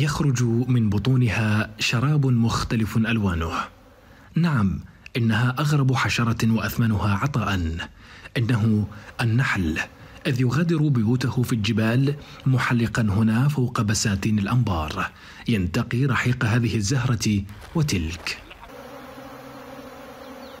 يخرج من بطونها شراب مختلف الوانه نعم انها اغرب حشره واثمنها عطاء انه النحل اذ يغادر بيوته في الجبال محلقا هنا فوق بساتين الانبار ينتقي رحيق هذه الزهره وتلك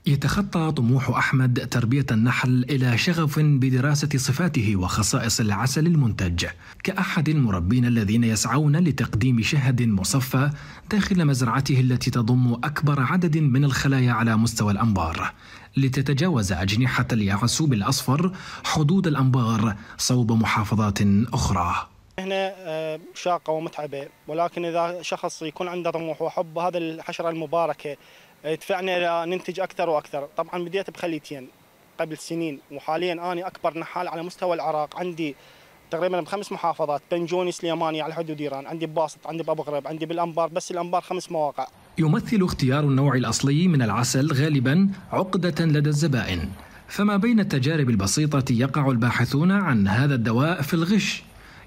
يتخطى طموح أحمد تربية النحل إلى شغف بدراسة صفاته وخصائص العسل المنتج كأحد المربين الذين يسعون لتقديم شهد مصفى داخل مزرعته التي تضم أكبر عدد من الخلايا على مستوى الأنبار لتتجاوز أجنحة اليعسوب الأصفر حدود الأنبار صوب محافظات أخرى هنا آه، شاقة ومتعبة ولكن إذا شخص يكون عنده طموح وحب هذه الحشرة المباركة يدفعنا إيه، ننتج اكثر واكثر طبعا بديت بخليتين يعني، قبل سنين وحاليا انا اكبر نحال على مستوى العراق عندي تقريبا بخمس محافظات بنجوني سليماني على حدود ايران عندي بباسط عندي بابو غريب عندي بالانبار بس الانبار خمس مواقع يمثل اختيار النوع الاصلي من العسل غالبا عقده لدى الزبائن فما بين التجارب البسيطه يقع الباحثون عن هذا الدواء في الغش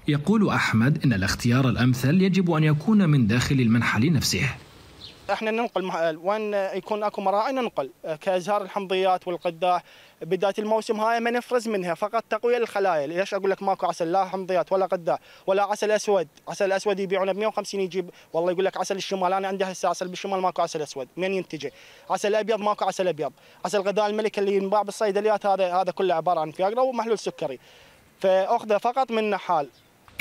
يقول احمد ان الاختيار الامثل يجب ان يكون من داخل المنحل نفسه احنا ننقل وين يكون اكو مراعي ننقل كازهار الحمضيات والقداح بدايه الموسم هاي ما نفرز منها فقط تقويه للخلايا ليش اقول لك ماكو عسل لا حمضيات ولا قداح ولا عسل اسود عسل اسود يبيعونه ب 150 يجيب والله يقول لك عسل الشمال انا عندي هسه عسل بالشمال ماكو عسل اسود من ينتجه عسل ابيض ماكو عسل ابيض عسل غذاء الملك اللي ينباع بالصيدليات هذا هذا كله عباره عن فياجرا ومحلول سكري فاخذه فقط من نحال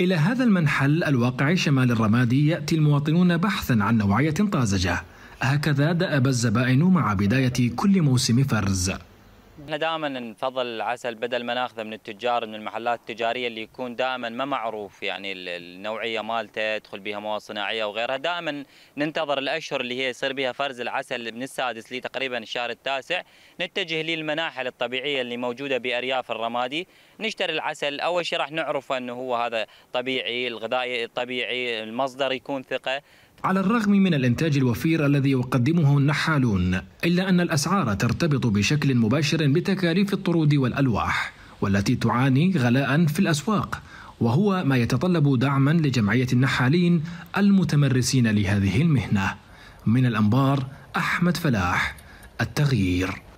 إلى هذا المنحل الواقع شمال الرمادي يأتي المواطنون بحثا عن نوعية طازجة هكذا دأب الزبائن مع بداية كل موسم فرز احنا دائما نفضل العسل بدل ما ناخذه من التجار من المحلات التجاريه اللي يكون دائما ما معروف يعني النوعيه مالته تدخل بها مواد صناعيه وغيرها دائما ننتظر الاشهر اللي هي يصير بها فرز العسل من السادس لي تقريبا الشهر التاسع نتجه للمناحل الطبيعيه اللي موجوده بارياف الرمادي نشتري العسل اول شيء راح نعرفه انه هو هذا طبيعي الغذائي الطبيعي المصدر يكون ثقه على الرغم من الإنتاج الوفير الذي يقدمه النحالون إلا أن الأسعار ترتبط بشكل مباشر بتكاليف الطرود والألواح والتي تعاني غلاء في الأسواق وهو ما يتطلب دعما لجمعية النحالين المتمرسين لهذه المهنة من الأنبار أحمد فلاح التغيير